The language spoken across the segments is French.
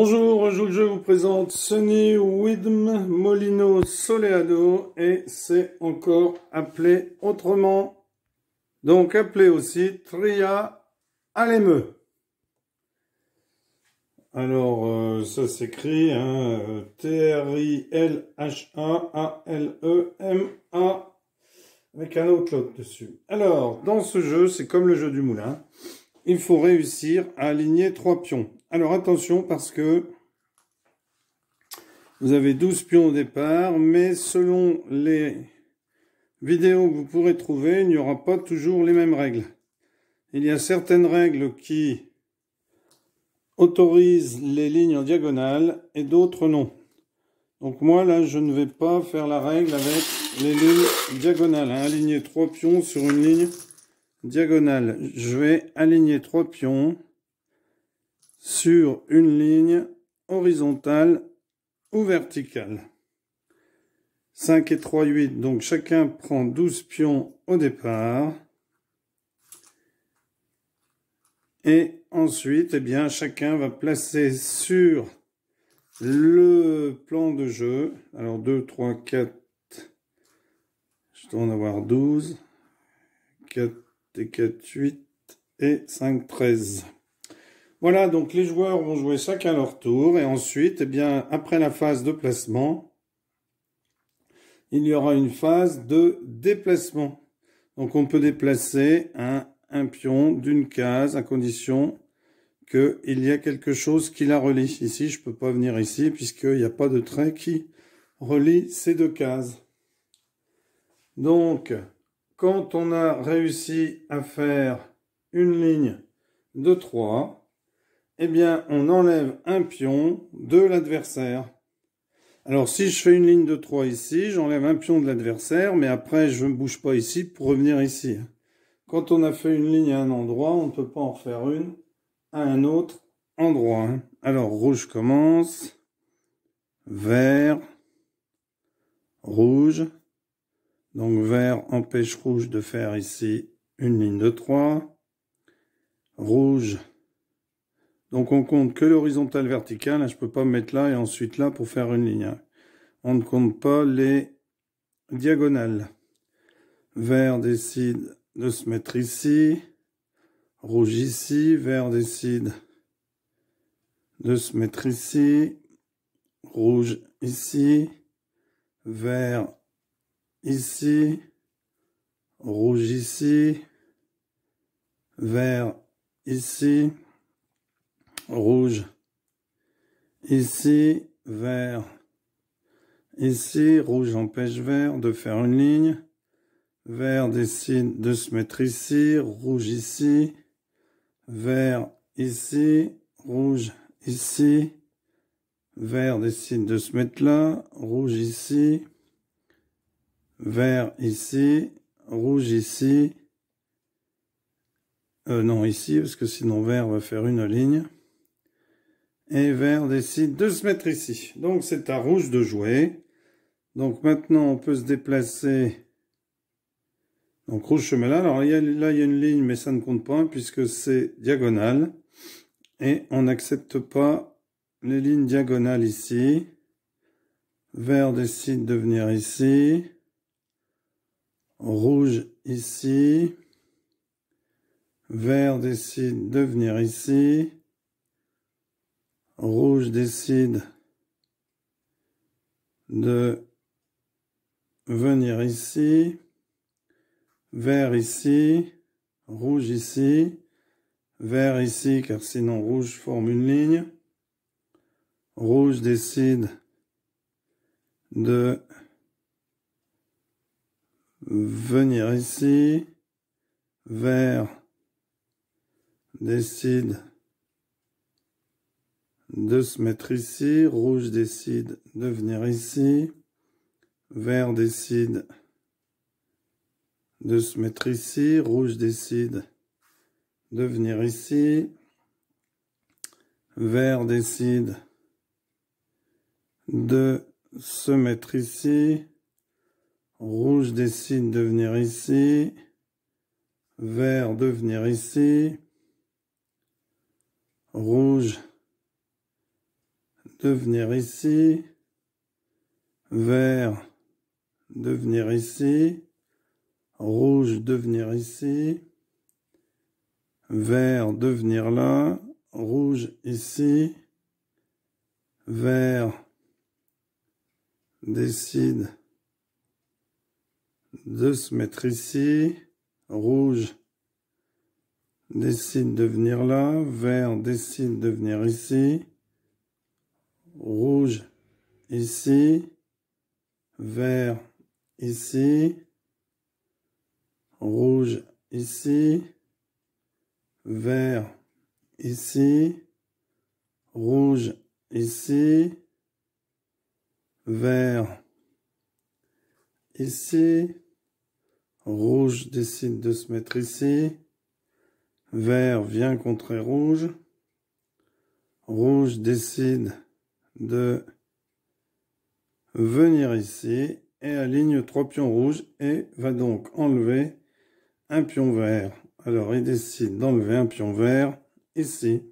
Bonjour, Je vous présente Sunny Widm Molino Soleado et c'est encore appelé autrement. Donc appelé aussi Tria Aleme. Alors euh, ça s'écrit hein, t r i l h a l e m a avec un autre dessus. Alors dans ce jeu, c'est comme le jeu du moulin, il faut réussir à aligner trois pions. Alors attention parce que vous avez 12 pions au départ, mais selon les vidéos que vous pourrez trouver, il n'y aura pas toujours les mêmes règles. Il y a certaines règles qui autorisent les lignes en diagonale et d'autres non. Donc moi là, je ne vais pas faire la règle avec les lignes diagonales. Hein. aligner trois pions sur une ligne diagonale. Je vais aligner trois pions sur une ligne horizontale ou verticale. 5 et 3, 8, donc chacun prend 12 pions au départ. Et ensuite, eh bien, chacun va placer sur le plan de jeu. Alors 2, 3, 4, je dois en avoir 12, 4 et 4, 8 et 5, 13. Voilà, donc les joueurs vont jouer chacun leur tour et ensuite, eh bien, après la phase de placement, il y aura une phase de déplacement. Donc on peut déplacer un, pion d'une case à condition qu'il y ait quelque chose qui la relie. Ici, je ne peux pas venir ici puisqu'il n'y a pas de trait qui relie ces deux cases. Donc, quand on a réussi à faire une ligne de 3, eh bien, on enlève un pion de l'adversaire. Alors, si je fais une ligne de 3 ici, j'enlève un pion de l'adversaire, mais après, je ne bouge pas ici pour revenir ici. Quand on a fait une ligne à un endroit, on ne peut pas en faire une à un autre endroit. Hein. Alors, rouge commence, vert, rouge. Donc, vert empêche rouge de faire ici une ligne de 3. Rouge donc on compte que l'horizontale verticale, je ne peux pas mettre là et ensuite là pour faire une ligne. On ne compte pas les diagonales. Vert décide de se mettre ici, rouge ici, vert décide de se mettre ici, rouge ici, vert ici, rouge ici, vert ici rouge, ici vert, ici rouge empêche vert de faire une ligne, vert décide de se mettre ici, rouge ici, vert ici, rouge ici, vert décide de se mettre là, rouge ici, vert ici, rouge ici, euh, non ici parce que sinon vert va faire une ligne, et vert décide de se mettre ici. Donc c'est à rouge de jouer. Donc maintenant on peut se déplacer. Donc rouge chemin là. Alors là il y a une ligne mais ça ne compte pas puisque c'est diagonale. Et on n'accepte pas les lignes diagonales ici. Vert décide de venir ici. Rouge ici. Vert décide de venir ici. Rouge décide de venir ici, vert ici, rouge ici, vert ici, car sinon rouge forme une ligne. Rouge décide de venir ici, vert décide de se mettre ici, rouge décide de venir ici, vert décide de se mettre ici, rouge décide de venir ici, vert décide de se mettre ici, rouge décide de venir ici, vert de venir ici, rouge devenir ici, vert devenir ici, rouge devenir ici, vert devenir là, rouge ici, vert décide de se mettre ici, rouge décide de venir là, vert décide de venir ici, rouge ici, vert ici, rouge ici, vert ici, rouge ici, vert ici, rouge décide de se mettre ici, vert vient contrer rouge, rouge décide de venir ici et aligne trois pions rouges et va donc enlever un pion vert. Alors il décide d'enlever un pion vert ici.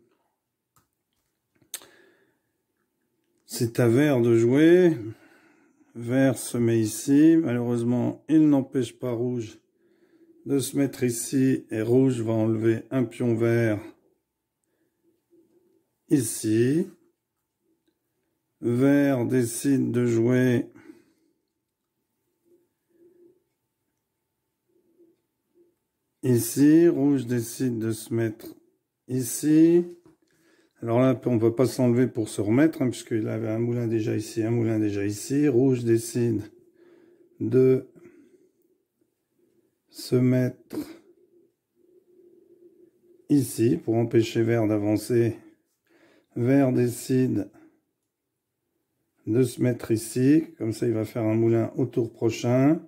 C'est à vert de jouer. Vert se met ici. Malheureusement, il n'empêche pas rouge de se mettre ici et rouge va enlever un pion vert ici. Vert décide de jouer ici. Rouge décide de se mettre ici. Alors là, on ne peut pas s'enlever pour se remettre, hein, puisqu'il avait un moulin déjà ici, un moulin déjà ici. Rouge décide de se mettre ici pour empêcher vert d'avancer. Vert décide de se mettre ici. Comme ça, il va faire un moulin au tour prochain.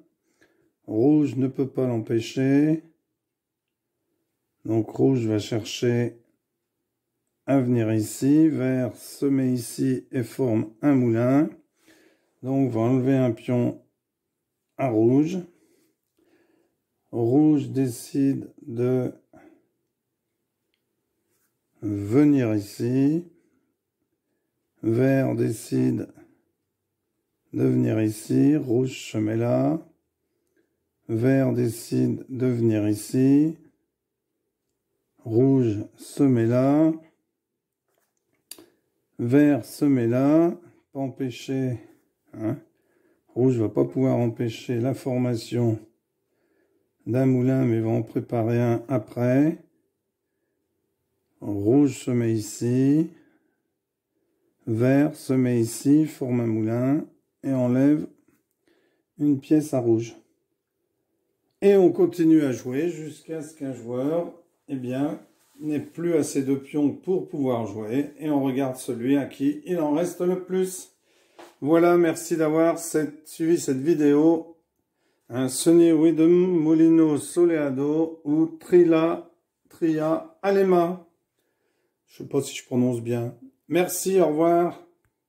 Rouge ne peut pas l'empêcher. Donc rouge va chercher à venir ici. Vert se met ici et forme un moulin. Donc on va enlever un pion à rouge. Rouge décide de venir ici. Vert décide de venir ici. Rouge se met là. Vert décide de venir ici. Rouge se met là. Vert se met là. Pas empêcher. Hein Rouge va pas pouvoir empêcher la formation d'un moulin, mais va en préparer un après. Rouge se met ici. Vert se met ici, forme un moulin et on enlève une pièce à rouge. Et on continue à jouer jusqu'à ce qu'un joueur eh bien, n'ait plus assez de pions pour pouvoir jouer. Et on regarde celui à qui il en reste le plus. Voilà, merci d'avoir suivi cette vidéo. Un Sunny Widom Molino Soleado ou Trila Tria Alema. Je ne sais pas si je prononce bien. Merci, au revoir.